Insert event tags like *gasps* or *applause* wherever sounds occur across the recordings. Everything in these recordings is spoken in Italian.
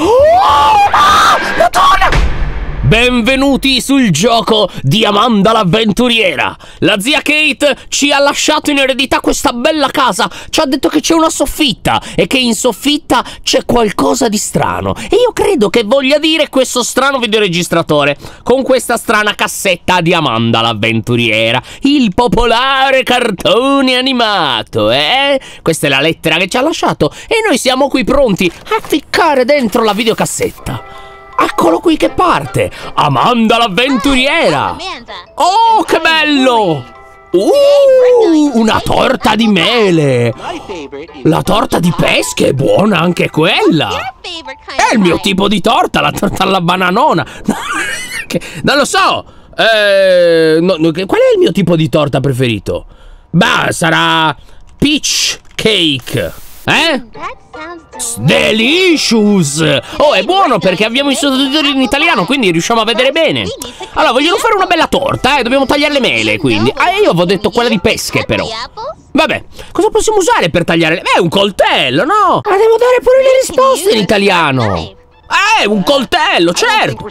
Oh! *gasps* *gasps* *gasps* *laughs* Benvenuti sul gioco di Amanda l'avventuriera. La zia Kate ci ha lasciato in eredità questa bella casa. Ci ha detto che c'è una soffitta e che in soffitta c'è qualcosa di strano. E io credo che voglia dire questo strano videoregistratore con questa strana cassetta di Amanda l'avventuriera. Il popolare cartone animato, eh? Questa è la lettera che ci ha lasciato e noi siamo qui pronti a ficcare dentro la videocassetta. Eccolo qui che parte! Amanda l'avventuriera! Ah, oh, che bello! Uh, una torta di mele! La torta di pesca è buona anche quella! È il mio tipo di torta, la torta alla bananona! *laughs* non lo so! Eh, no, no, qual è il mio tipo di torta preferito? Beh, sarà peach cake! Eh? Delicious! Oh, è buono perché abbiamo i sottotitoli in italiano, quindi riusciamo a vedere bene. Allora, vogliono fare una bella torta, eh? Dobbiamo tagliare le mele, quindi. Ah, io avevo detto quella di pesche, però. Vabbè, cosa possiamo usare per tagliare le... Beh, un coltello, no? Ma ah, devo dare pure le risposte in eh, italiano. Eh, un coltello, certo!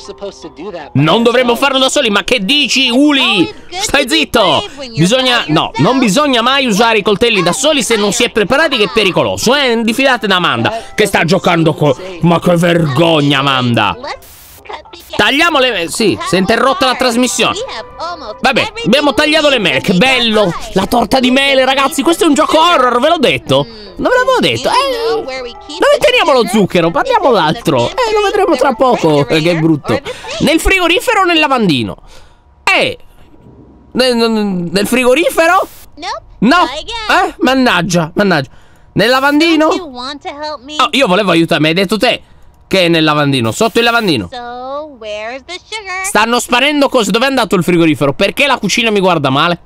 Non dovremmo farlo da soli, ma che dici, Uli? Oh, Stai zitto! Bisogna... No, non bisogna mai usare i coltelli da soli se non si è preparati che è pericoloso, eh? Difidate da Amanda, che sta giocando con... Ma che vergogna, Amanda! Tagliamo le... Sì, si è interrotta la trasmissione. Vabbè, abbiamo tagliato le mele, che bello! La torta di mele, ragazzi, questo è un gioco horror, ve l'ho detto. Non ve l'avevo detto, eh? Dove teniamo lo zucchero? Parliamo d'altro. Eh, lo vedremo tra poco, eh, che brutto. Nel frigorifero o nel lavandino? Eh... Nel frigorifero? No! Eh? Mannaggia, mannaggia. Nel lavandino? Oh, io volevo aiutarmi, hai detto te. Che è nel lavandino? Sotto il lavandino. Stanno sparendo cose. Dove è andato il frigorifero? Perché la cucina mi guarda male?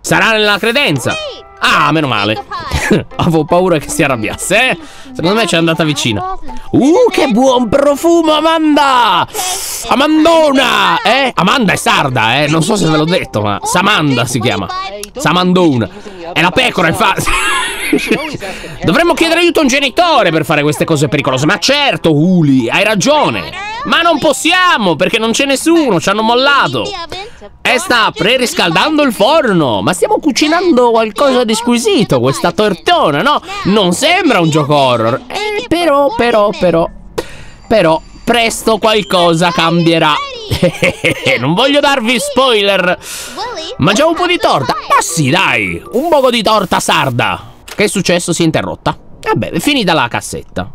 Sarà nella credenza. Ah, meno male. *laughs* Avevo paura che si arrabbiasse, eh? Secondo me è andata vicina. Uh, che buon profumo, Amanda! Amandona! Eh? Amanda è sarda, eh? Non so se ve l'ho detto, ma Samanda si chiama. Samandona. È la pecora, infatti. *laughs* Dovremmo chiedere aiuto a un genitore per fare queste cose pericolose. Ma certo, Uli, hai ragione. Ma non possiamo, perché non c'è nessuno, ci hanno mollato. E eh, sta preriscaldando il forno. Ma stiamo cucinando qualcosa di squisito, questa tortona, no? Non sembra un gioco horror. Eh, però, però, però... Però, presto qualcosa cambierà. *laughs* non voglio darvi spoiler. Mangiamo un po' di torta. Ma ah, sì, dai, un poco di torta sarda. Che è successo? Si è interrotta. Vabbè, è finita la cassetta.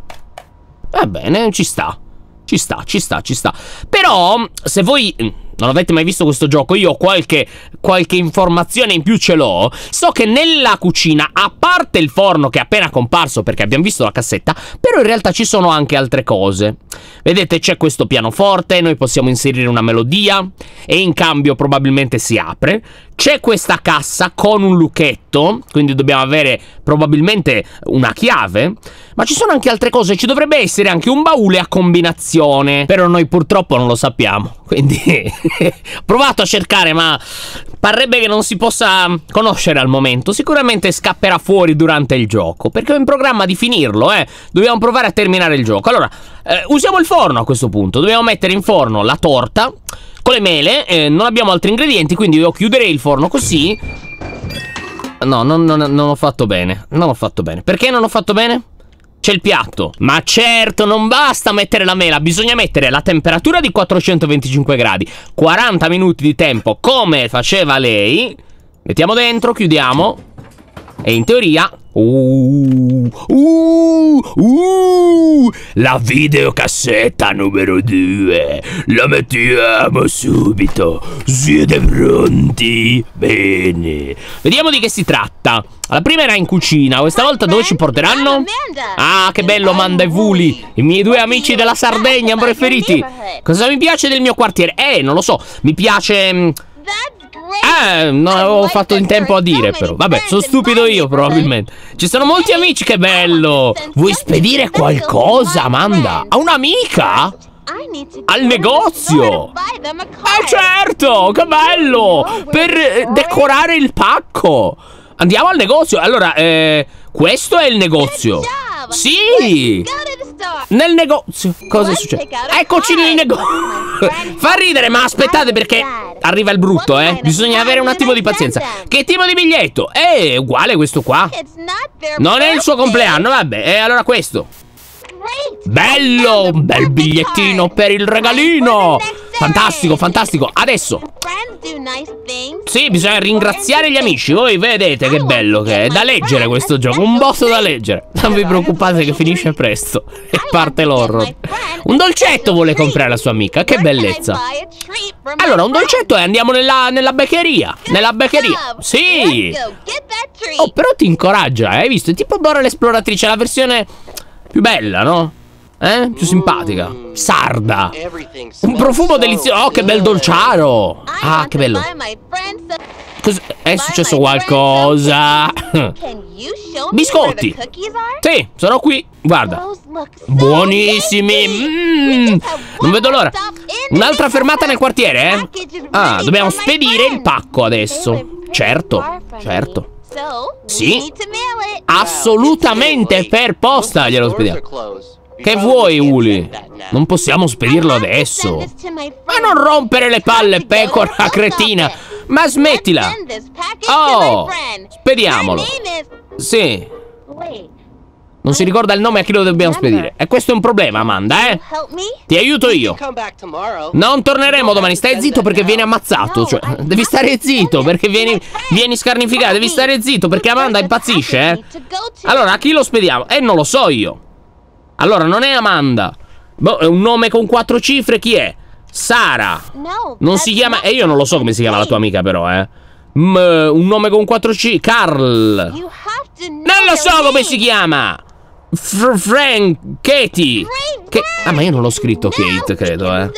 Va bene, ci sta. Ci sta, ci sta, ci sta. Però, se voi mm, non avete mai visto questo gioco, io qualche, qualche informazione in più ce l'ho. So che nella cucina, a parte il forno che è appena comparso perché abbiamo visto la cassetta, però in realtà ci sono anche altre cose. Vedete, c'è questo pianoforte, noi possiamo inserire una melodia e in cambio probabilmente si apre. C'è questa cassa con un lucchetto, quindi dobbiamo avere probabilmente una chiave, ma ci sono anche altre cose, ci dovrebbe essere anche un baule a combinazione, però noi purtroppo non lo sappiamo, quindi ho *laughs* provato a cercare ma parrebbe che non si possa conoscere al momento, sicuramente scapperà fuori durante il gioco, perché ho in programma di finirlo, eh. dobbiamo provare a terminare il gioco. Allora, eh, usiamo il forno a questo punto, dobbiamo mettere in forno la torta, con le mele eh, non abbiamo altri ingredienti, quindi io chiuderei il forno così. No, non, non, non ho fatto bene. Non ho fatto bene. Perché non ho fatto bene? C'è il piatto. Ma certo, non basta mettere la mela, bisogna mettere la temperatura di 425 gradi. 40 minuti di tempo, come faceva lei. Mettiamo dentro, chiudiamo. E in teoria... Uh, uh, uh, la videocassetta numero 2 La mettiamo subito Siete pronti? Bene Vediamo di che si tratta La prima era in cucina Questa volta dove ci porteranno? Ah che bello Manda e Vuli I miei due amici della Sardegna preferiti Cosa mi piace del mio quartiere? Eh non lo so Mi piace... Mm, eh, non avevo fatto in tempo a dire però. Vabbè, sono stupido io probabilmente. Ci sono molti amici, che bello! Vuoi spedire qualcosa, Amanda? A un'amica? Al negozio! Eh certo, che bello! Per eh, decorare il pacco! Andiamo al negozio. Allora, eh, questo è il negozio. Eh, nuova? Sì! Nel negozio. Cosa è successo? Eccoci nel negozio. *laughs* Fa ridere, ma aspettate perché arriva il brutto, eh. Bisogna avere un attimo di pazienza. Che tipo di biglietto? Eh, è uguale questo qua. Non è il suo compleanno, vabbè. E eh, allora questo. Bello! Un bel bigliettino per il regalino! Fantastico, fantastico! Adesso! Sì, bisogna ringraziare gli amici. Voi vedete che bello che è. Da leggere questo gioco, un botto da leggere. Non vi preoccupate che finisce presto. E parte l'horror. Un dolcetto vuole comprare la sua amica. Che bellezza. Allora, un dolcetto e andiamo nella, nella beccheria. Nella beccheria. Sì. Oh, però ti incoraggia, eh? hai visto? È tipo Dora l'esploratrice, la versione più bella, no? Eh? Più simpatica. Sarda. Un profumo delizioso. Oh, che bel dolciaro. Ah, che bello. Cos è successo qualcosa. Biscotti. Sì, sono qui. Guarda. Buonissimi. Mm. Non vedo l'ora. Un'altra fermata nel quartiere, eh? Ah, dobbiamo spedire il pacco adesso. Certo, certo. Sì, assolutamente per posta glielo spediamo. Che vuoi, Uli? Non possiamo spedirlo adesso. Ma non rompere le palle, pecora cretina! Ma smettila! Oh! Spediamolo! Sì. Non si ricorda il nome a chi lo dobbiamo spedire. E questo è un problema, Amanda, eh? Ti aiuto io. Non torneremo domani. Stai cioè, zitto perché vieni ammazzato. Cioè, devi stare zitto perché vieni, vieni scarnificato. Devi stare zitto perché Amanda impazzisce, eh? Allora, a chi lo spediamo? Eh, non lo so io. Allora, non è Amanda. Boh, è un nome con quattro cifre, chi è? Sara. Non si chiama... E eh, io non lo so come si chiama la tua amica, però, eh. M un nome con quattro cifre. Carl. Non lo so come si chiama. Fr Frank, Katie. Che... Ah, ma io non l'ho scritto Kate, credo, eh.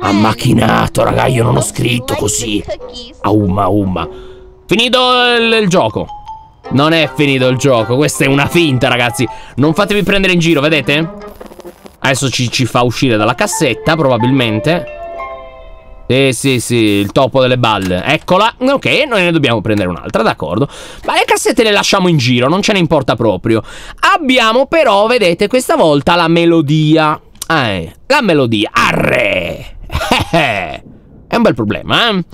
Ha macchinato, raga, io non ho scritto così. A umma, umma. Finito il, il gioco. Non è finito il gioco, questa è una finta ragazzi Non fatevi prendere in giro, vedete? Adesso ci, ci fa uscire dalla cassetta probabilmente Sì, sì, sì, il topo delle balle Eccola, ok, noi ne dobbiamo prendere un'altra, d'accordo Ma le cassette le lasciamo in giro, non ce ne importa proprio Abbiamo però, vedete, questa volta la melodia eh, la melodia, arre *laughs* È un bel problema, eh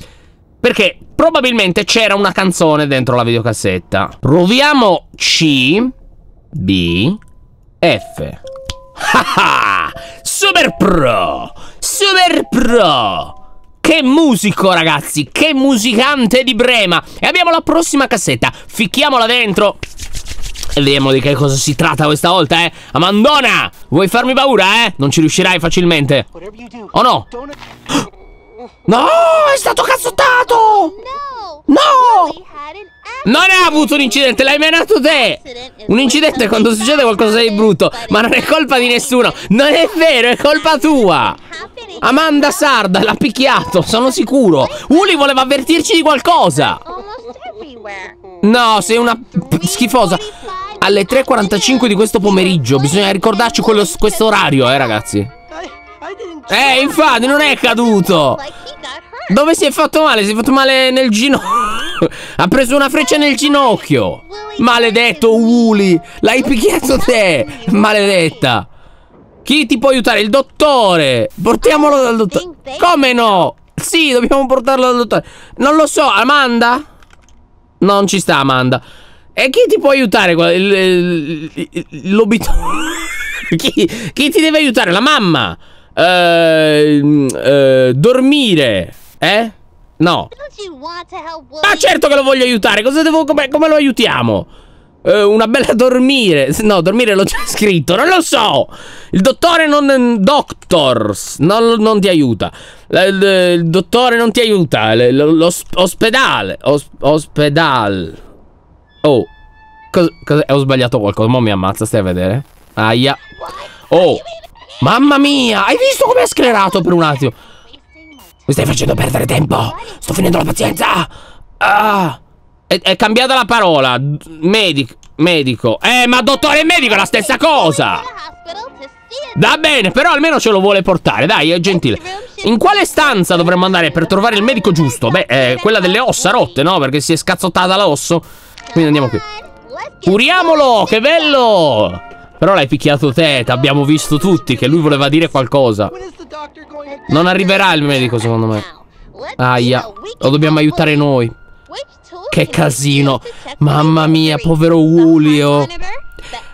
perché probabilmente c'era una canzone dentro la videocassetta. Proviamo C, B, F. Super Pro! Super Pro! Che musico, ragazzi! Che musicante di Brema! E abbiamo la prossima cassetta. Ficchiamola dentro. E vediamo di che cosa si tratta questa volta, eh. Amandona! Vuoi farmi paura, eh? Non ci riuscirai facilmente. O oh, no? *gasps* No, è stato cazzottato! No! Non ha avuto un incidente, l'hai menato te! Un incidente è quando succede qualcosa di brutto, ma non è colpa di nessuno! Non è vero, è colpa tua! Amanda Sarda l'ha picchiato, sono sicuro! Uli voleva avvertirci di qualcosa! No, sei una schifosa! Alle 3.45 di questo pomeriggio, bisogna ricordarci quello, questo orario, eh ragazzi! Eh, infatti, non è caduto. Dove si è fatto male? Si è fatto male nel ginocchio. *laughs* ha preso una freccia nel ginocchio. Maledetto Uli. L'hai picchiato te. Maledetta. Chi ti può aiutare? Il dottore. Portiamolo dal dottore. Come no? Sì, dobbiamo portarlo dal dottore. Non lo so, Amanda? non ci sta Amanda. E chi ti può aiutare? L'obito... *laughs* chi, chi ti deve aiutare? La mamma. Eh, mm, eh, dormire, eh? No. Ma certo che lo voglio aiutare. Cosa devo. Come, come lo aiutiamo? Eh, una bella *laughs* dormire. No, dormire l'ho già scritto. Non lo so. Il dottore non. Mm, doctors. Non, non ti aiuta. Il, il, dottore non ti aiuta. L'ospedale. Os, ospedale. Oh. Cos, cos, eh, ho sbagliato qualcosa. Mo mi ammazza. Stai a vedere. Aia. Oh. Mamma mia, hai visto come è sclerato per un attimo? Mi stai facendo perdere tempo. Sto finendo la pazienza. Ah, è, è cambiata la parola. Medic, medico. Eh, ma dottore e medico è la stessa cosa. Va bene, però almeno ce lo vuole portare, dai, è gentile. In quale stanza dovremmo andare per trovare il medico giusto? Beh, eh, quella delle ossa rotte, no? Perché si è scazzottata l'osso. Quindi andiamo qui. Curiamolo, che bello! Però l'hai picchiato te, abbiamo visto tutti che lui voleva dire qualcosa. Non arriverà il medico, secondo me. Aia, lo dobbiamo aiutare noi. Che casino. Mamma mia, povero Julio.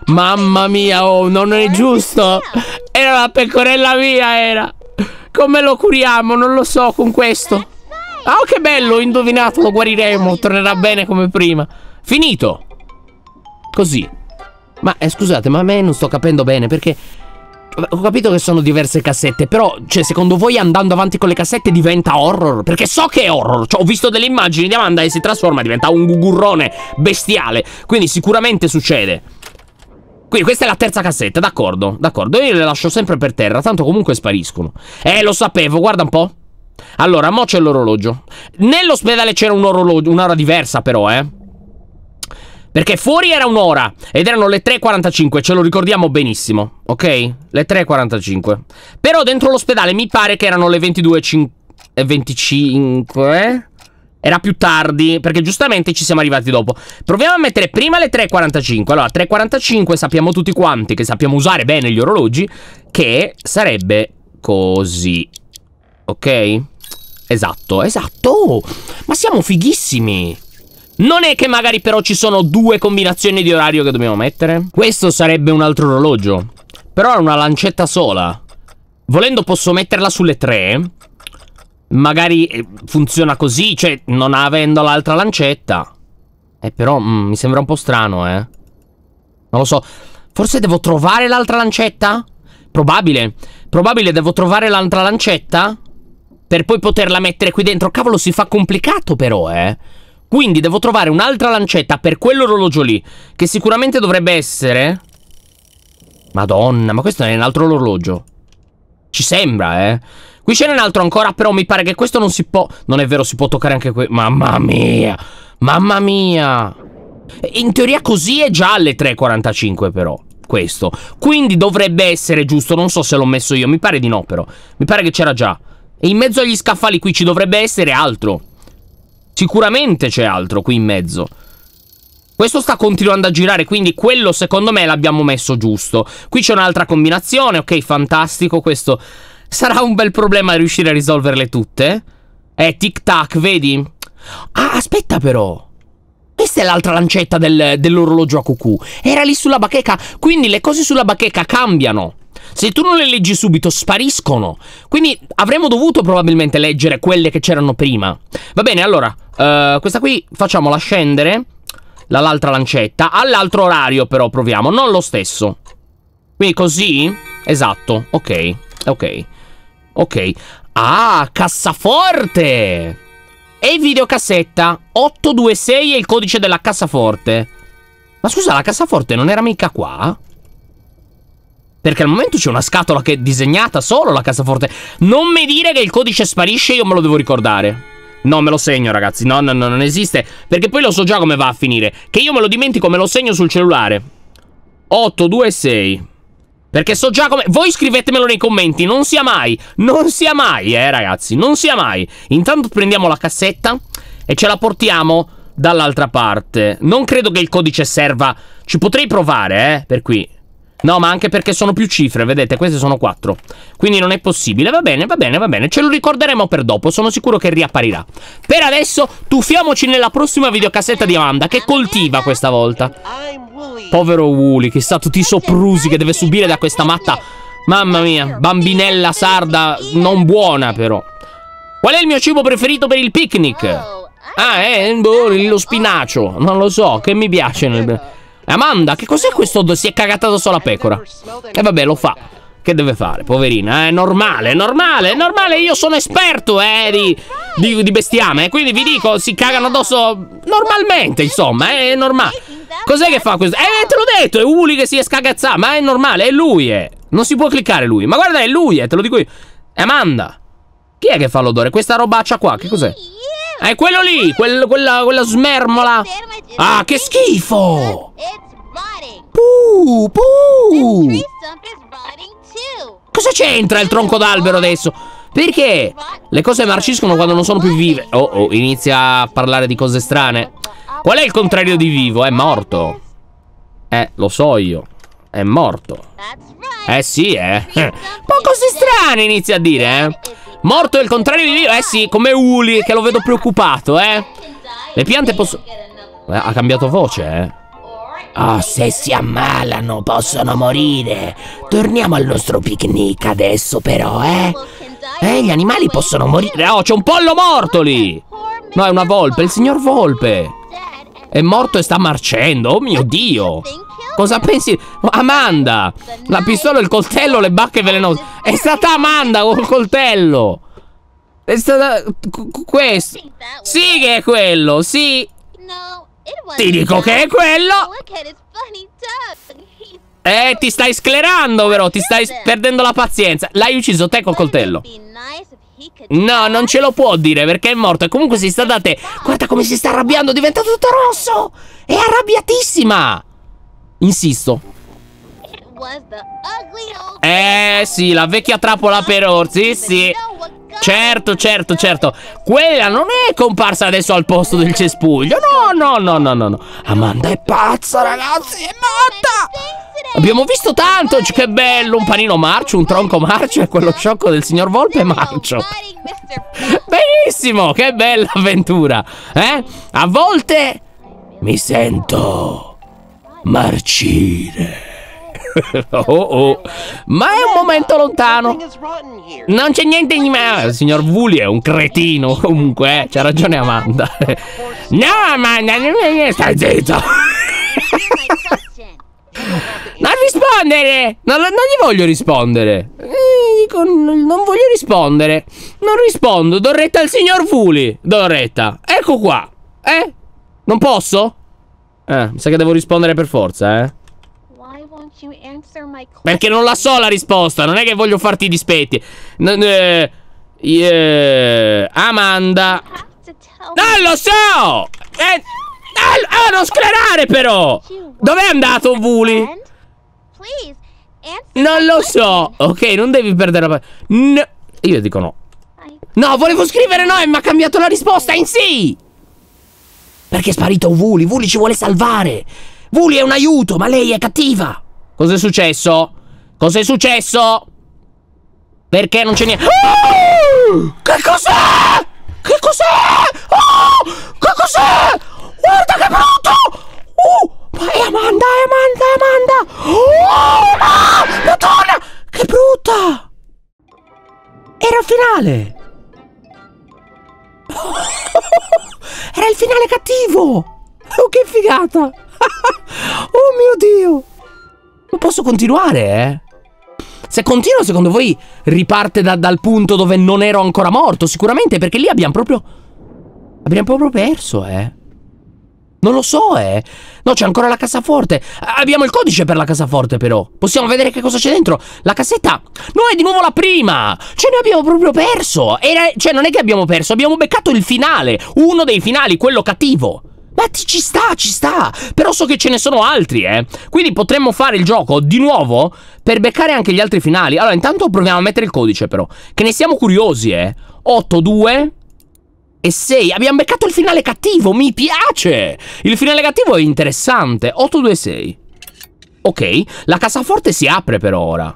Mamma mia, oh, non è giusto. Era la pecorella mia, era. Come lo curiamo? Non lo so, con questo. Ah, oh, che bello, ho indovinato, lo guariremo. Tornerà bene come prima. Finito. Così. Ma eh, scusate, ma a me non sto capendo bene perché... Ho capito che sono diverse cassette, però, cioè, secondo voi andando avanti con le cassette diventa horror? Perché so che è horror, cioè, ho visto delle immagini di Amanda e si trasforma, diventa un gugurrone bestiale, quindi sicuramente succede. Quindi questa è la terza cassetta, d'accordo, d'accordo, io le lascio sempre per terra, tanto comunque spariscono. Eh, lo sapevo, guarda un po'. Allora, mo c'è l'orologio. Nell'ospedale c'era un orologio, un'ora diversa però, eh. Perché fuori era un'ora ed erano le 3.45, ce lo ricordiamo benissimo, ok? Le 3.45. Però dentro l'ospedale mi pare che erano le 22.25. Eh, eh? Era più tardi, perché giustamente ci siamo arrivati dopo. Proviamo a mettere prima le 3.45. Allora, 3.45 sappiamo tutti quanti che sappiamo usare bene gli orologi, che sarebbe così. Ok? Esatto, esatto. Ma siamo fighissimi. Non è che magari però ci sono due combinazioni di orario che dobbiamo mettere? Questo sarebbe un altro orologio. Però è una lancetta sola. Volendo posso metterla sulle tre. Magari eh, funziona così, cioè non avendo l'altra lancetta. Eh però mh, mm, mi sembra un po' strano, eh. Non lo so. Forse devo trovare l'altra lancetta? Probabile. Probabile devo trovare l'altra lancetta? Per poi poterla mettere qui dentro. Cavolo, si fa complicato però, eh. Quindi devo trovare un'altra lancetta per quell'orologio lì, che sicuramente dovrebbe essere... Madonna, ma questo è un altro orologio. Ci sembra, eh. Qui ce n'è un altro ancora, però mi pare che questo non si può... Non è vero, si può toccare anche qui... Mamma mia! Mamma mia! In teoria così è già alle 3.45 però, questo. Quindi dovrebbe essere giusto, non so se l'ho messo io, mi pare di no però. Mi pare che c'era già. E in mezzo agli scaffali qui ci dovrebbe essere altro. Sicuramente c'è altro qui in mezzo. Questo sta continuando a girare, quindi quello secondo me l'abbiamo messo giusto. Qui c'è un'altra combinazione, ok, fantastico, questo sarà un bel problema riuscire a risolverle tutte. Eh, tic tac, vedi? Ah, aspetta però. Questa è l'altra lancetta del, dell'orologio a cucù. Era lì sulla bacheca, quindi le cose sulla bacheca cambiano. Se tu non le leggi subito, spariscono. Quindi avremmo dovuto probabilmente leggere quelle che c'erano prima. Va bene, allora, uh, questa qui facciamola scendere. L'altra lancetta. All'altro orario, però, proviamo. Non lo stesso. Quindi così? Esatto. Ok, ok, ok. Ah, cassaforte! E videocassetta 826 è il codice della cassaforte. Ma scusa, la cassaforte non era mica qua? Perché al momento c'è una scatola che è disegnata solo la cassaforte. Non mi dire che il codice sparisce, io me lo devo ricordare. No, me lo segno, ragazzi. No, no, no, non esiste. Perché poi lo so già come va a finire. Che io me lo dimentico, me lo segno sul cellulare. 826. Perché so già come... Voi scrivetemelo nei commenti, non sia mai. Non sia mai, eh, ragazzi. Non sia mai. Intanto prendiamo la cassetta e ce la portiamo dall'altra parte. Non credo che il codice serva... Ci potrei provare, eh, per qui. No, ma anche perché sono più cifre, vedete, queste sono quattro. Quindi non è possibile. Va bene, va bene, va bene. Ce lo ricorderemo per dopo, sono sicuro che riapparirà. Per adesso, tuffiamoci nella prossima videocassetta di Amanda, che coltiva questa volta. Povero Wooly, chissà tutti i soprusi che deve subire da questa matta. Mamma mia, bambinella sarda non buona però. Qual è il mio cibo preferito per il picnic? Ah, è eh, boh, lo spinacio. Non lo so, che mi piace nel... Amanda, che cos'è questo? odore? Si è cagata addosso la pecora. E vabbè, lo fa. Che deve fare? Poverina, è normale, è normale, è normale. Io sono esperto, eh, di, di, di bestiame. Quindi vi dico, si cagano addosso normalmente, insomma, eh, è normale. Cos'è che fa questo? Eh, te l'ho detto, è Uli che si è scagazzato. ma è normale, è lui, eh. Non si può cliccare lui. Ma guarda, è lui, eh, te lo dico io. Amanda. Chi è che fa l'odore? Questa robaccia qua, che cos'è? È eh, quello lì, quel, quella, quella smermola. Ah, ah che schifo! Puh, puh! Cosa c'entra il tronco d'albero adesso? Perché? Le cose marciscono quando non sono più vive. Oh, oh, inizia a parlare di cose strane. Qual è il contrario di vivo? È morto. Eh, lo so io. È morto. Eh sì, eh. *laughs* Un po' così strane inizia a dire, eh. Morto è il contrario di vivo. Eh sì, come Uli, che lo vedo preoccupato, eh. Le piante possono... Eh, ha cambiato voce, eh. Oh, se si ammalano possono morire. Torniamo al nostro picnic adesso però, eh. Eh, gli animali possono morire. Oh, c'è un pollo morto lì. No, è una volpe, il signor volpe. È morto e sta marcendo, oh mio Dio. Cosa pensi? Amanda! La pistola, il coltello, le bacche velenose. È stata Amanda col coltello! È stata... questo. Sì che è quello, sì! Ti dico che è quello! Eh, ti stai sclerando però, ti stai perdendo la pazienza. L'hai ucciso te col coltello. No, non ce lo può dire perché è morto e comunque si sta da te. Guarda come si sta arrabbiando, diventa tutto rosso! È arrabbiatissima! Insisto. Eh sì, la vecchia trappola per orsi, sì. Certo, certo, certo. Quella non è comparsa adesso al posto del cespuglio. No, no, no, no, no. Amanda è pazza, ragazzi, è morta. Abbiamo visto tanto, che bello, un panino marcio, un tronco marcio e quello sciocco del signor Volpe marcio. Benissimo, che bella avventura. Eh? A volte mi sento marcire. *laughs* Oh oh, ma è un momento lontano. Non c'è niente di male. Il signor Vuli è un cretino. *laughs* Comunque, eh, c'ha ragione Amanda. *laughs* No, Amanda, stai zitto. Non rispondere! Non, non gli voglio rispondere. Eh, dico, non voglio rispondere. Non rispondo. Do retta al signor Vuli. Do retta. Ecco qua. Eh? Non posso? Eh, mi sa che devo rispondere per forza, eh. Perché non la so la risposta, non è che voglio farti dispetti. N eh, Amanda. Non lo so! Eh, ah, non sclerare però! Dov'è andato Vuli? Non lo so. Ok, non devi perdere la... parte. Io dico no. No, volevo scrivere no e mi ha cambiato la risposta in sì! Perché è sparito Vuli? Vuli ci vuole salvare! Vuli è un aiuto, ma lei è cattiva! Cos'è successo? Cos'è successo? Perché non c'è niente? Oh! Che cos'è? Che cos'è? Oh! Che cos'è? Guarda che brutto! Oh! Ma è Amanda, è Amanda, è Amanda! Oh! No! Madonna! Che brutta! Era il Oh! *laughs* Era il finale cattivo! Oh, che figata! *laughs* oh mio Dio! Non posso continuare, eh? Se continuo, secondo voi riparte da, dal punto dove non ero ancora morto? Sicuramente, perché lì abbiamo proprio... Abbiamo proprio perso, eh? Non lo so, eh. No, c'è ancora la cassaforte. Abbiamo il codice per la cassaforte, però. Possiamo vedere che cosa c'è dentro. La cassetta. No, è di nuovo la prima. Ce cioè, ne abbiamo proprio perso. Era... Cioè, non è che abbiamo perso, abbiamo beccato il finale. Uno dei finali, quello cattivo. Ma ci sta, ci sta. Però so che ce ne sono altri, eh. Quindi potremmo fare il gioco di nuovo per beccare anche gli altri finali. Allora, intanto proviamo a mettere il codice, però. Che ne siamo curiosi, eh. 8, 2 e 6. Abbiamo beccato il finale cattivo, mi piace! Il finale cattivo è interessante. 8, 2, 6. Ok, la cassaforte si apre per ora.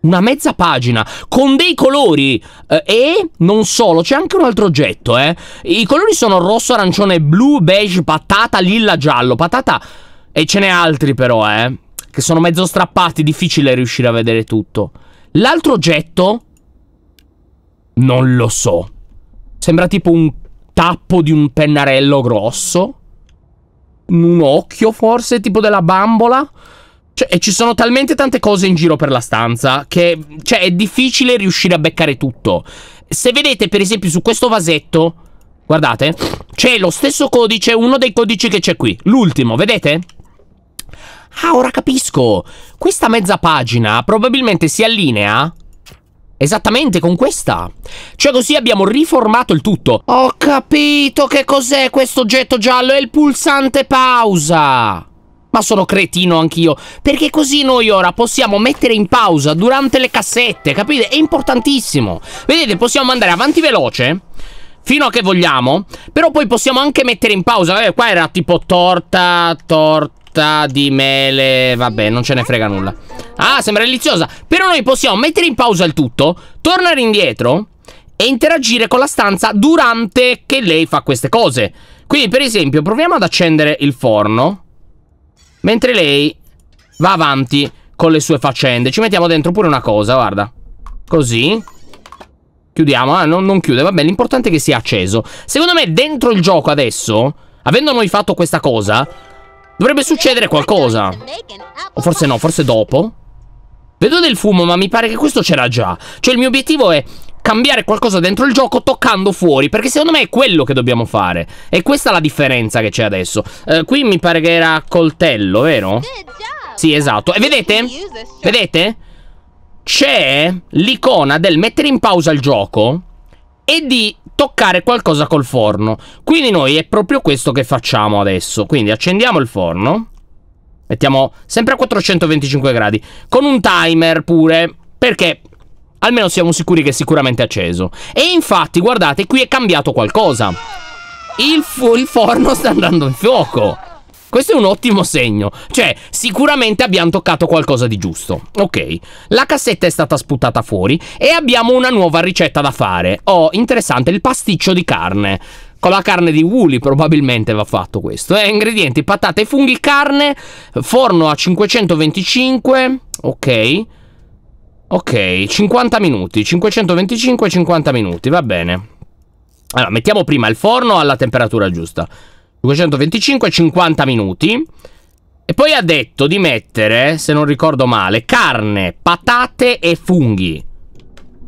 Una mezza pagina con dei colori eh, e non solo, c'è anche un altro oggetto, eh. I colori sono rosso, arancione, blu, beige, patata, lilla, giallo. Patata e ce n'è altri però, eh, che sono mezzo strappati, difficile riuscire a vedere tutto. L'altro oggetto non lo so. Sembra tipo un tappo di un pennarello grosso. Un occhio forse, tipo della bambola. Cioè, e ci sono talmente tante cose in giro per la stanza che cioè, è difficile riuscire a beccare tutto. Se vedete per esempio su questo vasetto, guardate, c'è lo stesso codice, uno dei codici che c'è qui. L'ultimo, vedete? Ah, ora capisco. Questa mezza pagina probabilmente si allinea Esattamente con questa. Cioè così abbiamo riformato il tutto. Ho capito che cos'è questo oggetto giallo, è il pulsante pausa. Ma sono cretino anch'io, perché così noi ora possiamo mettere in pausa durante le cassette, capite? È importantissimo. Vedete, possiamo andare avanti veloce fino a che vogliamo, però poi possiamo anche mettere in pausa. Eh, qua era tipo torta, torta torta di mele, vabbè, non ce ne frega nulla. Ah, sembra deliziosa. Però noi possiamo mettere in pausa il tutto, tornare indietro e interagire con la stanza durante che lei fa queste cose. Quindi, per esempio, proviamo ad accendere il forno mentre lei va avanti con le sue faccende. Ci mettiamo dentro pure una cosa, guarda. Così. Chiudiamo. Ah, non, non chiude. Vabbè, l'importante è che sia acceso. Secondo me, dentro il gioco adesso, avendo noi fatto questa cosa, Dovrebbe succedere qualcosa. O forse no, forse dopo. Vedo del fumo, ma mi pare che questo c'era già. Cioè il mio obiettivo è cambiare qualcosa dentro il gioco toccando fuori, perché secondo me è quello che dobbiamo fare. E questa è la differenza che c'è adesso. Eh, qui mi pare che era coltello, vero? Eh, sì, esatto. E vedete? Vedete? C'è l'icona del mettere in pausa il gioco e di toccare qualcosa col forno. Quindi noi è proprio questo che facciamo adesso. Quindi accendiamo il forno. Mettiamo sempre a 425 gradi. Con un timer pure. Perché almeno siamo sicuri che è sicuramente acceso. E infatti, guardate, qui è cambiato qualcosa. Il, il forno sta andando in fuoco. Questo è un ottimo segno, cioè sicuramente abbiamo toccato qualcosa di giusto. Ok, la cassetta è stata sputata fuori e abbiamo una nuova ricetta da fare. Oh, interessante, il pasticcio di carne. Con la carne di Wooly probabilmente va fatto questo. Eh, ingredienti, patate, funghi, carne, forno a 525, ok. Ok, 50 minuti, 525, 50 minuti, va bene. Allora, mettiamo prima il forno alla temperatura giusta. 225 50 minuti. E poi ha detto di mettere, se non ricordo male, carne, patate e funghi.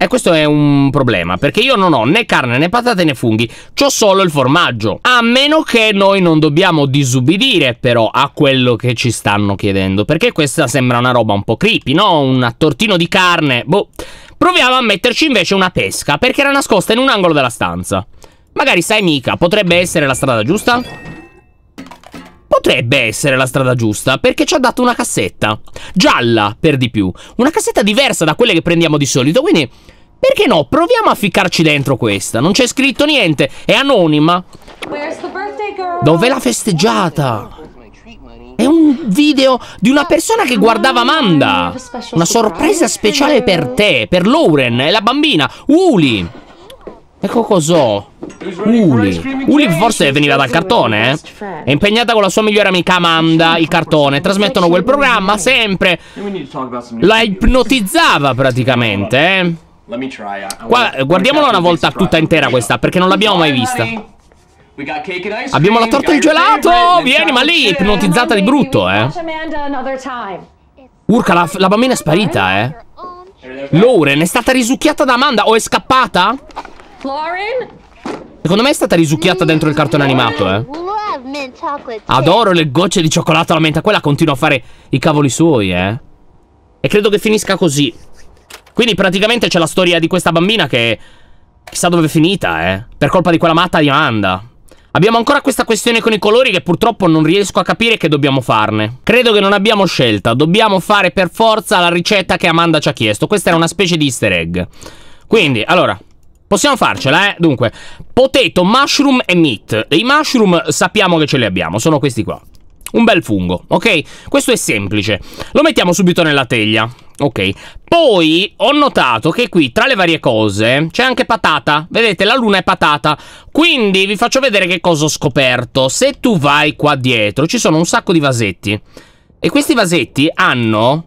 E questo è un problema, perché io non ho né carne né patate né funghi, ho solo il formaggio. A meno che noi non dobbiamo disubbidire però a quello che ci stanno chiedendo, perché questa sembra una roba un po' creepy, no? Un tortino di carne, boh. Proviamo a metterci invece una pesca, perché era nascosta in un angolo della stanza. Magari sai mica, potrebbe essere la strada giusta? Potrebbe essere la strada giusta, perché ci ha dato una cassetta. Gialla, per di più. Una cassetta diversa da quelle che prendiamo di solito, quindi... Perché no? Proviamo a ficcarci dentro questa. Non c'è scritto niente, è anonima. Dov'è la festeggiata? È un video di una persona che guardava Amanda. Mm, una sorpresa speciale per te, per Lauren e la bambina, Uli. Ecco cos'ho. Uli. Uli forse veniva dal cartone, eh? È impegnata con la sua migliore amica Amanda, il cartone. Trasmettono quel programma sempre. La ipnotizzava praticamente, eh? Qua, guardiamola una volta tutta intera questa, perché non l'abbiamo mai vista. Abbiamo la torta e il gelato! Vieni, ma lì è ipnotizzata di brutto, eh? Urca, la, la bambina è sparita, eh? Lauren è stata risucchiata da Amanda o è scappata? Secondo me è stata risucchiata dentro il cartone animato, eh. Adoro le gocce di cioccolato alla menta. Quella continua a fare i cavoli suoi, eh. E credo che finisca così. Quindi praticamente c'è la storia di questa bambina che... Chissà dove è finita, eh. Per colpa di quella matta di Amanda. Abbiamo ancora questa questione con i colori che purtroppo non riesco a capire che dobbiamo farne. Credo che non abbiamo scelta, dobbiamo fare per forza la ricetta che Amanda ci ha chiesto. Questa era una specie di easter egg. Quindi, allora, Possiamo farcela, eh? Dunque, potato, mushroom e meat. i mushroom sappiamo che ce li abbiamo, sono questi qua. Un bel fungo, ok? Questo è semplice. Lo mettiamo subito nella teglia. Ok, poi ho notato che qui tra le varie cose c'è anche patata, vedete la luna è patata, quindi vi faccio vedere che cosa ho scoperto, se tu vai qua dietro ci sono un sacco di vasetti e questi vasetti hanno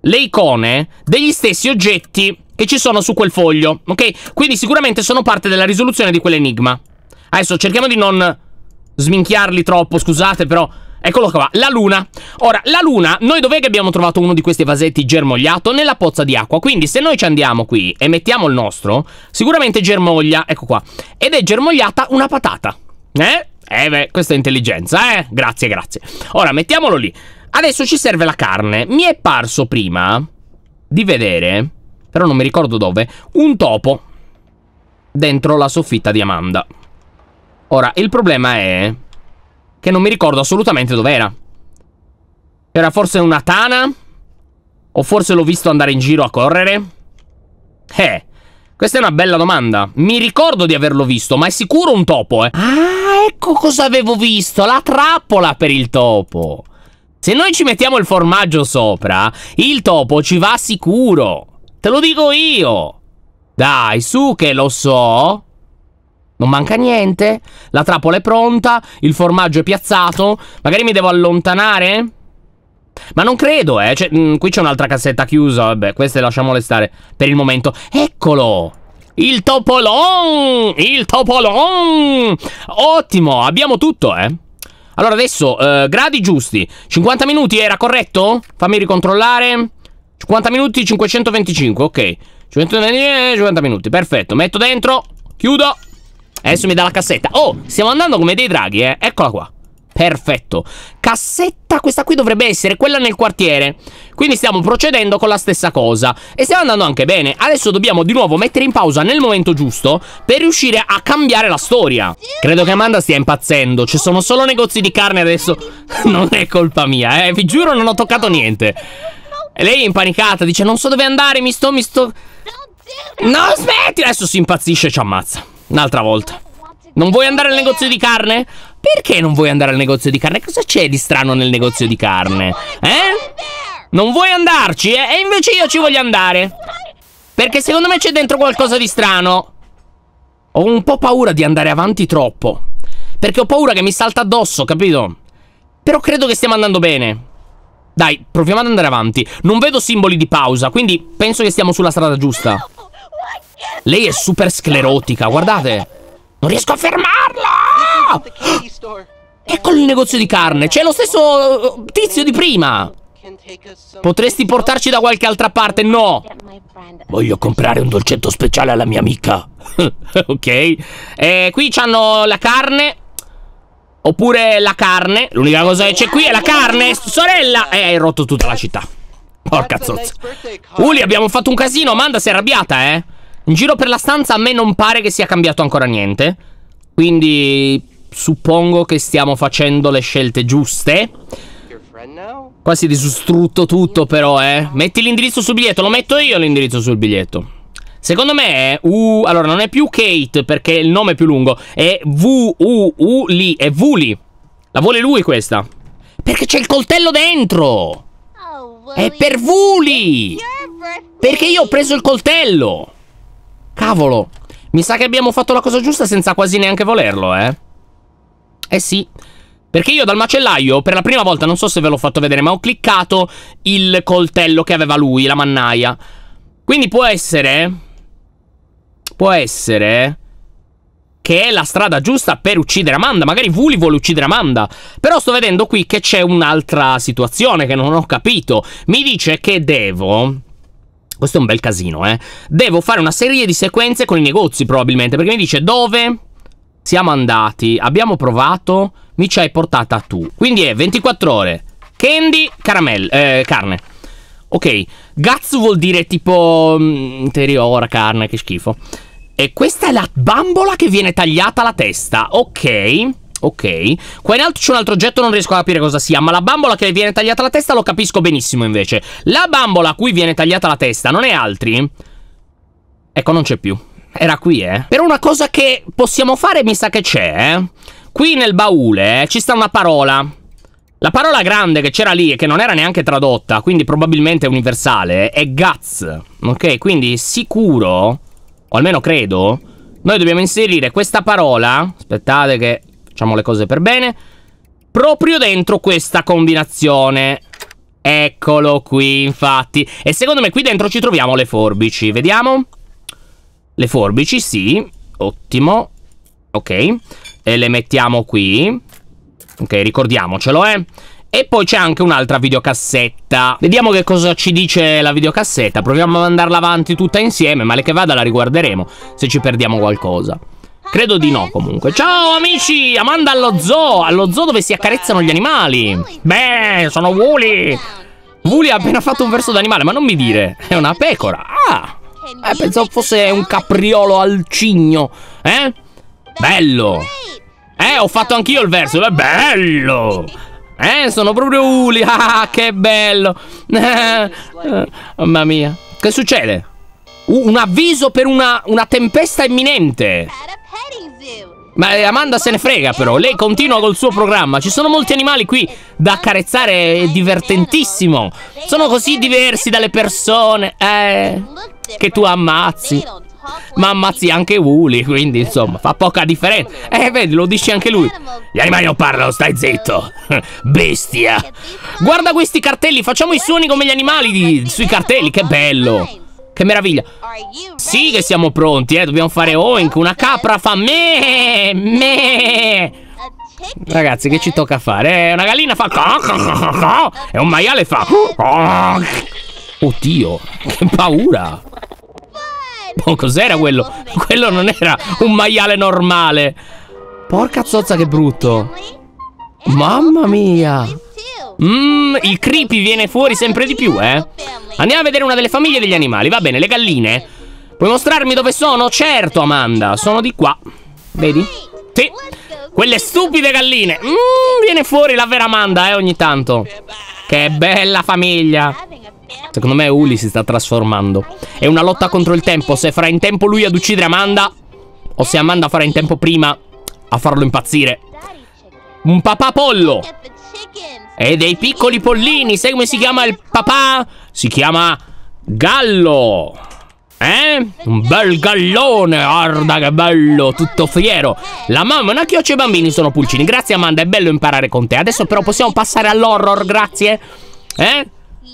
le icone degli stessi oggetti che ci sono su quel foglio, ok? Quindi sicuramente sono parte della risoluzione di quell'enigma. Adesso cerchiamo di non sminchiarli troppo, scusate, però... Eccolo qua, la luna. Ora, la luna, noi dov'è che abbiamo trovato uno di questi vasetti germogliato? Nella pozza di acqua. Quindi se noi ci andiamo qui e mettiamo il nostro, sicuramente germoglia, ecco qua. Ed è germogliata una patata. Eh? Eh beh, questa è intelligenza, eh? Grazie, grazie. Ora, mettiamolo lì. Adesso ci serve la carne. Mi è parso prima di vedere però non mi ricordo dove, un topo dentro la soffitta di Amanda. Ora, il problema è che non mi ricordo assolutamente dov'era. Era forse una tana? O forse l'ho visto andare in giro a correre? Eh, questa è una bella domanda. Mi ricordo di averlo visto, ma è sicuro un topo, eh? Ah, ecco cosa avevo visto, la trappola per il topo. Se noi ci mettiamo il formaggio sopra, il topo ci va sicuro. Te lo dico io! Dai, su che lo so! Non manca niente? La trappola è pronta, il formaggio è piazzato, magari mi devo allontanare? Ma non credo, eh, cioè, mh, mm, qui c'è un'altra cassetta chiusa, vabbè, queste lasciamole stare per il momento. Eccolo! Il topolon! Il topolon! Ottimo, abbiamo tutto, eh. Allora adesso, eh, gradi giusti. 50 minuti era corretto? Fammi ricontrollare. 50 minuti, 525, ok 50 minuti, perfetto Metto dentro, chiudo Adesso mi dà la cassetta Oh, stiamo andando come dei draghi, eh Eccola qua Perfetto Cassetta, questa qui dovrebbe essere quella nel quartiere Quindi stiamo procedendo con la stessa cosa E stiamo andando anche bene Adesso dobbiamo di nuovo mettere in pausa nel momento giusto Per riuscire a cambiare la storia Credo che Amanda stia impazzendo Ci sono solo negozi di carne adesso *laughs* Non è colpa mia, eh Vi giuro non ho toccato niente e lei è impanicata, dice non so dove andare, mi sto, mi sto... No, smetti! Adesso si impazzisce e ci ammazza. Un'altra volta. Non vuoi andare al negozio di carne? Perché non vuoi andare al negozio di carne? Cosa c'è di strano nel negozio di carne? Eh? Non vuoi andarci? Eh? E invece io ci voglio andare. Perché secondo me c'è dentro qualcosa di strano. Ho un po' paura di andare avanti troppo. Perché ho paura che mi salta addosso, capito? Però credo che stiamo andando bene. Dai, proviamo ad andare avanti. Non vedo simboli di pausa, quindi penso che stiamo sulla strada giusta. Lei è super sclerotica, guardate. Non riesco a fermarla! Ecco il negozio di carne, c'è lo stesso uh, tizio di prima. Potresti portarci da qualche altra parte? No! Voglio comprare un dolcetto speciale alla mia amica. *laughs* ok. E eh, qui c'hanno la carne, Oppure la carne. L'unica cosa che c'è qui è la carne. Sorella! E eh, hai rotto tutta la città. Porca zozza. Eh, Uli, abbiamo fatto un casino. Manda sei arrabbiata, eh. In giro per la stanza a me non pare che sia cambiato ancora niente. Quindi suppongo che stiamo facendo le scelte giuste. Qua si è distrutto tutto però, eh. Metti l'indirizzo sul biglietto. Lo metto io l'indirizzo sul biglietto. Secondo me è U... Allora, non è più Kate perché il nome è più lungo. È V-U-U-Li. È Vuli. La vuole lui questa. Perché c'è il coltello dentro. Oh, è per Vuli. Perché io ho preso il coltello. Cavolo. Mi sa che abbiamo fatto la cosa giusta senza quasi neanche volerlo, eh. Eh sì. Perché io dal macellaio, per la prima volta, non so se ve l'ho fatto vedere, ma ho cliccato il coltello che aveva lui, la mannaia. Quindi può essere Può essere che è la strada giusta per uccidere Amanda. Magari Vuli vuole uccidere Amanda. Però sto vedendo qui che c'è un'altra situazione che non ho capito. Mi dice che devo... Questo è un bel casino, eh. Devo fare una serie di sequenze con i negozi, probabilmente. Perché mi dice dove siamo andati, abbiamo provato, mi ci hai portata tu. Quindi è 24 ore. Candy, caramel, eh, carne. Ok, Gatsu vuol dire tipo... Mm, Interiora, carne, che schifo. E questa è la bambola che viene tagliata la testa. Ok. Ok. Qua in alto c'è un altro oggetto, non riesco a capire cosa sia, ma la bambola che viene tagliata la testa lo capisco benissimo invece. La bambola a cui viene tagliata la testa non è altri. Ecco, non c'è più. Era qui, eh. Però una cosa che possiamo fare mi sa che c'è, eh. Qui nel baule eh, ci sta una parola. La parola grande che c'era lì e che non era neanche tradotta, quindi probabilmente è universale, è Guts. Ok, quindi sicuro o almeno credo, noi dobbiamo inserire questa parola, aspettate che facciamo le cose per bene, proprio dentro questa combinazione. Eccolo qui, infatti. E secondo me qui dentro ci troviamo le forbici. Vediamo? Le forbici, sì. Ottimo. Ok. E le mettiamo qui. Ok, ricordiamocelo, eh. E poi c'è anche un'altra videocassetta. Vediamo che cosa ci dice la videocassetta. Proviamo ad andarla avanti tutta insieme, male che vada la riguarderemo se ci perdiamo qualcosa. Credo di no comunque. Ciao amici, Amanda allo zoo, allo zoo dove si accarezzano gli animali. Beh, sono Wooly. Wooly ha appena fatto un verso d'animale, ma non mi dire, è una pecora. Ah, eh, pensavo fosse un capriolo al cigno, eh? Bello. Eh, ho fatto anch'io il verso, Bello bello. Eh, sono proprio Uli. *laughs* Ah, che bello. *laughs* Mamma mia. Che succede? un avviso per una, una tempesta imminente. Ma eh, Amanda se ne frega però, lei continua col suo programma. Ci sono molti animali qui da accarezzare, è divertentissimo. Sono così diversi dalle persone, eh, che tu ammazzi. Ma ammazzi anche Wooly, quindi insomma, fa poca differenza. Eh, vedi, lo dice anche lui. Gli animali non parlano, stai zitto. *laughs* Bestia. Guarda questi cartelli, facciamo i suoni come gli animali di, sui cartelli, che bello. Che meraviglia. Sì che siamo pronti, eh, dobbiamo fare Oink, una capra fa me, me. Ragazzi, che ci tocca fare? Eh, una gallina fa e un maiale fa Oddio, che paura. Oh, cos'era quello? Quello non era un maiale normale. Porca zozza che brutto. Mamma mia. Mmm, il creepy viene fuori sempre di più, eh. Andiamo a vedere una delle famiglie degli animali. Va bene, le galline. Puoi mostrarmi dove sono? Certo, Amanda. Sono di qua. Vedi? Sì. Quelle stupide galline. Mmm, viene fuori la vera Amanda, eh, ogni tanto. Che bella famiglia. Secondo me Uli si sta trasformando. È una lotta contro il tempo. Se farà in tempo lui ad uccidere Amanda, o se Amanda farà in tempo prima a farlo impazzire. Un papà pollo! E dei piccoli pollini, sai come si chiama il papà? Si chiama Gallo! Eh? Un bel gallone, guarda che bello, tutto fiero. La mamma una chioccia e i bambini sono pulcini. Grazie Amanda, è bello imparare con te. Adesso però possiamo passare all'horror, grazie. Eh?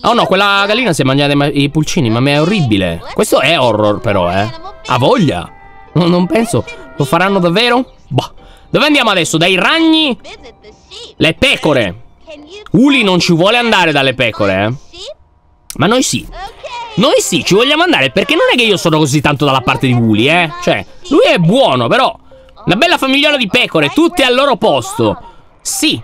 Oh no, quella gallina si è mangiata i pulcini, ma è orribile. Questo è horror però, eh. Ha voglia. non penso. Lo faranno davvero? Boh. Dove andiamo adesso? Dai ragni? Le pecore. Uli non ci vuole andare dalle pecore, eh. Ma noi sì. Noi sì, ci vogliamo andare perché non è che io sono così tanto dalla parte di Uli, eh. Cioè, lui è buono, però... Una bella famigliola di pecore, tutte al loro posto. Sì.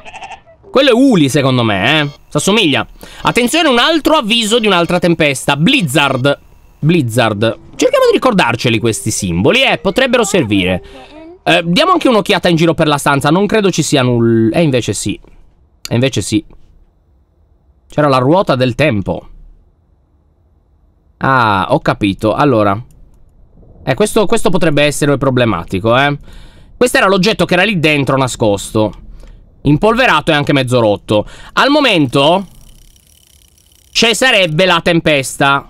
Quello è Uli, secondo me, eh assomiglia. Attenzione, un altro avviso di un'altra tempesta. Blizzard. Blizzard. Cerchiamo di ricordarceli questi simboli, eh, potrebbero servire. Eh, diamo anche un'occhiata in giro per la stanza, non credo ci sia nulla... E eh, invece sì. E eh, invece sì. C'era la ruota del tempo. Ah, ho capito. Allora. Eh, questo, questo potrebbe essere problematico, eh. Questo era l'oggetto che era lì dentro nascosto impolverato e anche mezzo rotto. Al momento ci sarebbe la tempesta.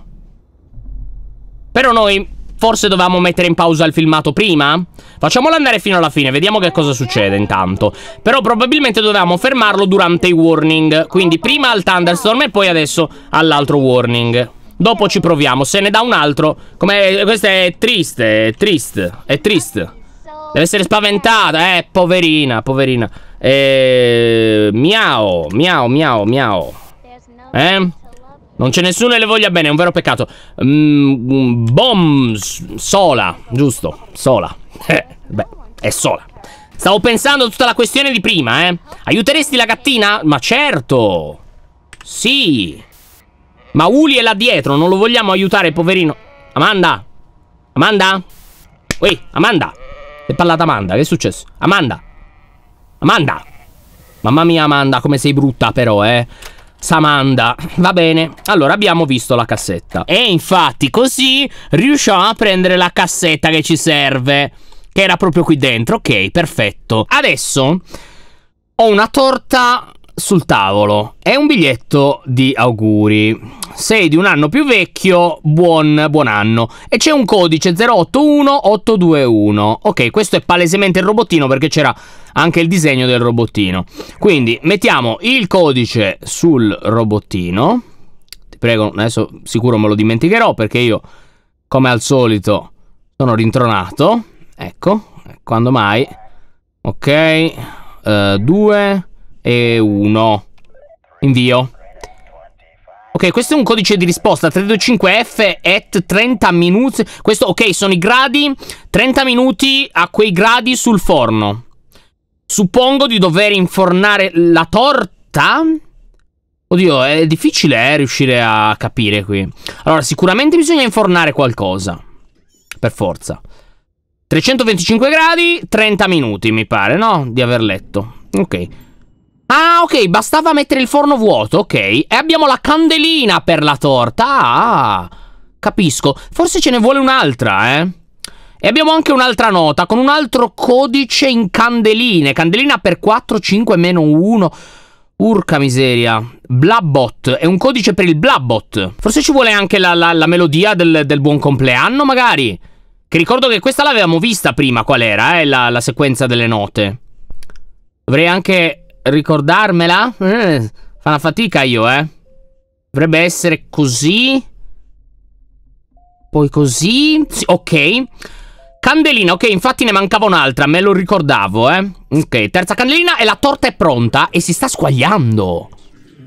Però noi forse dovevamo mettere in pausa il filmato prima? Facciamolo andare fino alla fine, vediamo che cosa succede intanto. Però probabilmente dovevamo fermarlo durante i warning, quindi prima al Thunderstorm e poi adesso all'altro warning. Dopo ci proviamo, se ne dà un altro, come... questo è triste, è triste, è triste. Deve essere spaventata, eh, poverina, poverina. Eh, miao, miao, miao, miao. Eh? Non c'è nessuno che le voglia bene, è un vero peccato. Mm, bom, sola, giusto, sola. *laughs* Eh, beh, è sola. Stavo pensando a tutta la questione di prima, eh. Aiuteresti la gattina? Ma certo. Sì. Ma Uli è là dietro, non lo vogliamo aiutare, poverino. Amanda? Amanda? Ehi, Amanda? È parlata Amanda, che è successo? Amanda? Amanda! Mamma mia Amanda, come sei brutta però, eh! Samanda. Va bene, allora abbiamo visto la cassetta. E infatti così riusciamo a prendere la cassetta che ci serve. Che era proprio qui dentro, ok, perfetto. Adesso ho una torta sul tavolo è un biglietto di auguri. Sei di un anno più vecchio, buon, buon anno. E c'è un codice 081821. Ok, questo è palesemente il robottino perché c'era anche il disegno del robottino. Quindi mettiamo il codice sul robottino. Ti prego, adesso sicuro me lo dimenticherò perché io, come al solito, sono rintronato. Ecco, quando mai. Ok, 2... Uh, eh, e 1. Invio. Ok, questo è un codice di risposta 325F at 30 minuti. Questo, ok, sono i gradi. 30 minuti a quei gradi sul forno. Suppongo di dover infornare la torta. Oddio, è difficile eh, riuscire a capire qui. Allora, sicuramente bisogna infornare qualcosa. Per forza. 325 gradi, 30 minuti, mi pare, no? Di aver letto. Ok. Ah, ok, bastava mettere il forno vuoto, ok. E abbiamo la candelina per la torta. Ah, capisco. Forse ce ne vuole un'altra, eh. E abbiamo anche un'altra nota con un altro codice in candeline. Candelina per 4, 5, meno 1. Urca miseria. Blabbot. È un codice per il Blabbot. Forse ci vuole anche la, la, la melodia del, del, buon compleanno, magari. Che ricordo che questa l'avevamo vista prima, qual era, eh, la, la sequenza delle note. Dovrei anche ricordarmela? Eh, fa una fatica io, eh. Dovrebbe essere così. Poi così. Sì, ok. Candelina, ok, infatti ne mancava un'altra, me lo ricordavo, eh. Ok, terza candelina e la torta è pronta e si sta squagliando.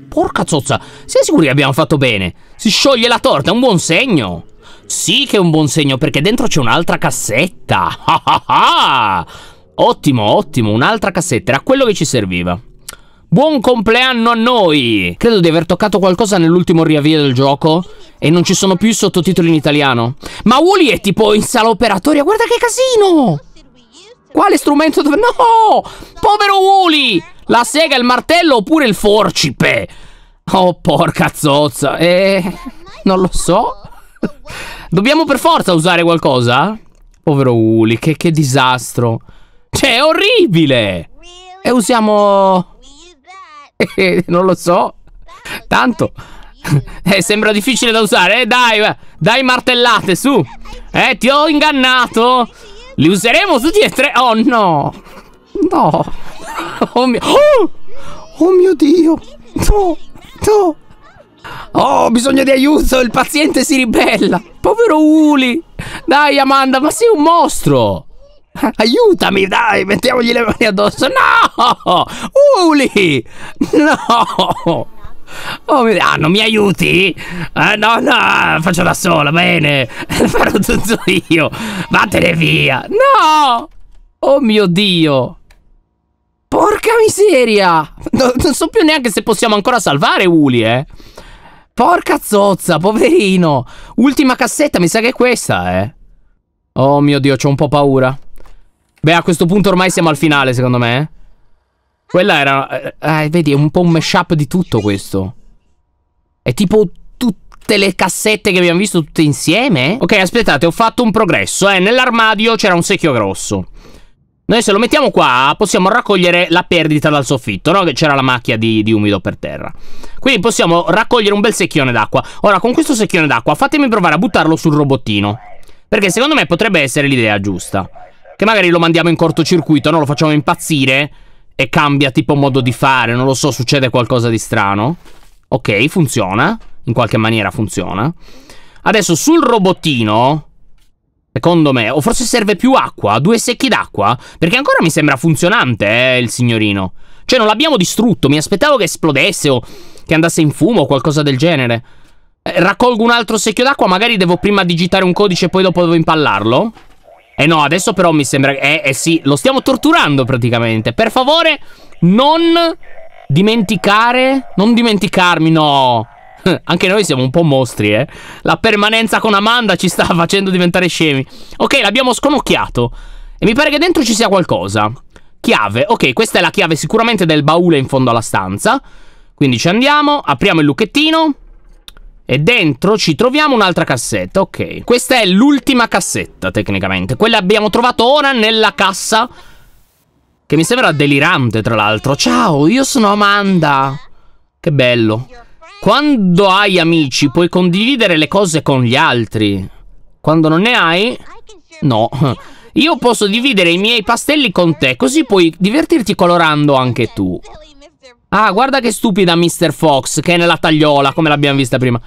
Porca zozza, sei sicuri che abbiamo fatto bene? Si scioglie la torta, è un buon segno. Sì che è un buon segno perché dentro c'è un'altra cassetta. *laughs* ottimo, ottimo, un'altra cassetta, era quello che ci serviva. Buon compleanno a noi! Credo di aver toccato qualcosa nell'ultimo riavvio del gioco e non ci sono più i sottotitoli in italiano. Ma Wooly è tipo in sala operatoria, guarda che casino! Quale strumento? Dove... No! Povero Wooly! La sega, il martello oppure il forcipe? Oh, porca zozza. Eh, non lo so. Dobbiamo per forza usare qualcosa? Povero Wooly, che, che disastro. Cioè, è orribile! E usiamo... *laughs* non lo so. Tanto. *laughs* Eh, sembra difficile da usare. Eh, dai, dai martellate, su. Eh, ti ho ingannato. Li useremo tutti e tre. Oh, no. No. Oh mio, oh! Oh, mio Dio. No. No. Oh, ho bisogno di aiuto. Il paziente si ribella. Povero Uli. Dai, Amanda, ma sei un mostro. *laughs* Aiutami, dai, mettiamogli le mani addosso. No! Uli! No! Oh, mi... Ah, non mi aiuti? Eh, no, no, faccio da sola, bene. *laughs* Farò tutto io. Vattene via. No! Oh mio Dio! Porca miseria! No, non so più neanche se possiamo ancora salvare Uli, eh. Porca zozza, poverino. Ultima cassetta, mi sa che è questa, eh. Oh mio Dio, ho un po' paura. Beh, a questo punto ormai siamo al finale, secondo me. Eh. Quella era... Eh, eh, vedi, è un po' un mashup di tutto questo. È tipo tutte le cassette che abbiamo visto tutte insieme. Ok, aspettate, ho fatto un progresso. Eh, nell'armadio c'era un secchio grosso. Noi se lo mettiamo qua possiamo raccogliere la perdita dal soffitto, no? Che c'era la macchia di, di, umido per terra. Quindi possiamo raccogliere un bel secchione d'acqua. Ora, con questo secchione d'acqua fatemi provare a buttarlo sul robottino. Perché secondo me potrebbe essere l'idea giusta. Che magari lo mandiamo in cortocircuito, no? Lo facciamo impazzire e cambia tipo modo di fare, non lo so, succede qualcosa di strano. Ok, funziona. In qualche maniera funziona. Adesso sul robottino... Secondo me, o forse serve più acqua, due secchi d'acqua, perché ancora mi sembra funzionante, eh, il signorino. Cioè, non l'abbiamo distrutto, mi aspettavo che esplodesse o che andasse in fumo o qualcosa del genere. Eh, raccolgo un altro secchio d'acqua, magari devo prima digitare un codice e poi dopo devo impallarlo. Eh no, adesso però mi sembra... Eh, eh sì, lo stiamo torturando praticamente. Per favore, non dimenticare... Non dimenticarmi, no. *laughs* Anche noi siamo un po' mostri, eh. La permanenza con Amanda ci sta *laughs* facendo diventare scemi. Ok, l'abbiamo sconocchiato. E mi pare che dentro ci sia qualcosa. Chiave. Ok, questa è la chiave sicuramente del baule in fondo alla stanza. Quindi ci andiamo, apriamo il lucchettino. E dentro ci troviamo un'altra cassetta, ok. Questa è l'ultima cassetta, tecnicamente. Quella abbiamo trovato ora nella cassa. Che mi sembra delirante, tra l'altro. Ciao, io sono Amanda. Che bello. Quando hai amici, puoi condividere le cose con gli altri. Quando non ne hai... No. Io posso dividere i miei pastelli con te, così puoi divertirti colorando anche tu. Ah, guarda che stupida Mr. Fox, che è nella tagliola, come l'abbiamo vista prima.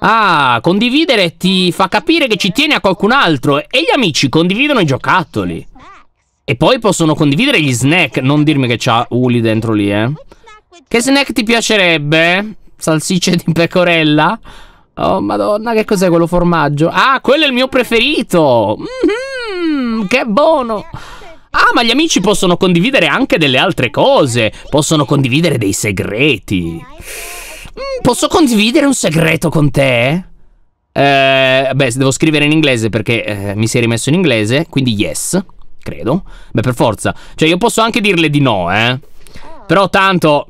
Ah, condividere ti fa capire che ci tieni a qualcun altro e gli amici condividono i giocattoli. E poi possono condividere gli snack, non dirmi che c'ha Uli dentro lì, eh. Che snack ti piacerebbe? Salsicce di pecorella? Oh, madonna, che cos'è quello formaggio? Ah, quello è il mio preferito! Mm -hmm, che buono! Ah, ma gli amici possono condividere anche delle altre cose. Possono condividere dei segreti. Mm, posso condividere un segreto con te? Eh, beh, devo scrivere in inglese perché eh, mi si è rimesso in inglese, quindi yes, credo. Beh, per forza. Cioè, io posso anche dirle di no, eh. Però tanto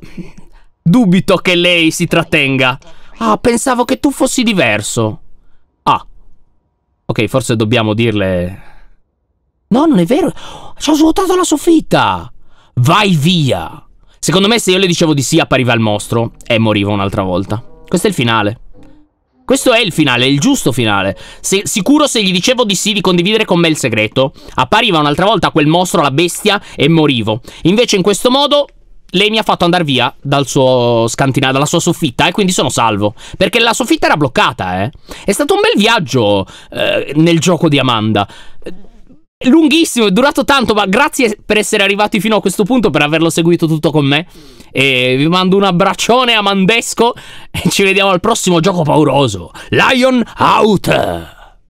dubito che lei si trattenga. Ah, pensavo che tu fossi diverso. Ah. Ok, forse dobbiamo dirle... No, non è vero. Ci ho svuotato la soffitta! Vai via! Secondo me se io le dicevo di sì appariva il mostro e moriva un'altra volta. Questo è il finale. Questo è il finale, il giusto finale. Se, sicuro se gli dicevo di sì di condividere con me il segreto, appariva un'altra volta quel mostro, la bestia, e morivo. Invece in questo modo lei mi ha fatto andare via dal suo scantinato, dalla sua soffitta, e eh, quindi sono salvo. Perché la soffitta era bloccata, eh. È stato un bel viaggio eh, nel gioco di Amanda lunghissimo, è durato tanto, ma grazie per essere arrivati fino a questo punto, per averlo seguito tutto con me. E vi mando un abbraccione a Mandesco e ci vediamo al prossimo gioco pauroso. Lion Out!